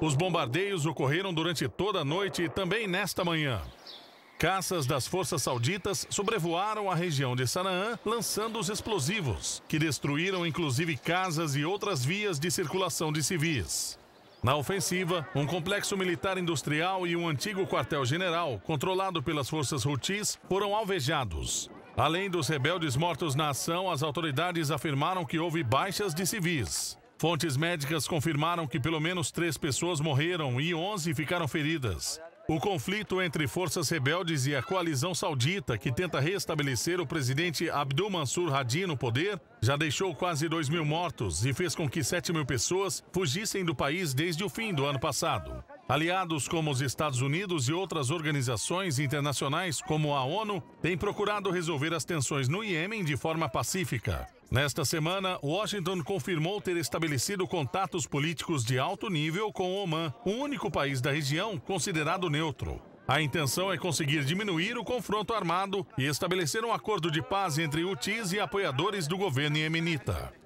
Os bombardeios ocorreram durante toda a noite e também nesta manhã. Caças das forças sauditas sobrevoaram a região de Sanaã, lançando os explosivos, que destruíram inclusive casas e outras vias de circulação de civis. Na ofensiva, um complexo militar industrial e um antigo quartel-general, controlado pelas forças Houthis, foram alvejados. Além dos rebeldes mortos na ação, as autoridades afirmaram que houve baixas de civis. Fontes médicas confirmaram que pelo menos três pessoas morreram e 11 ficaram feridas. O conflito entre forças rebeldes e a coalizão saudita, que tenta restabelecer o presidente Abdul Mansur Hadi no poder, já deixou quase 2 mil mortos e fez com que 7 mil pessoas fugissem do país desde o fim do ano passado. Aliados como os Estados Unidos e outras organizações internacionais, como a ONU, têm procurado resolver as tensões no Iêmen de forma pacífica. Nesta semana, Washington confirmou ter estabelecido contatos políticos de alto nível com Oman, o único país da região considerado neutro. A intenção é conseguir diminuir o confronto armado e estabelecer um acordo de paz entre UTIs e apoiadores do governo iemenita.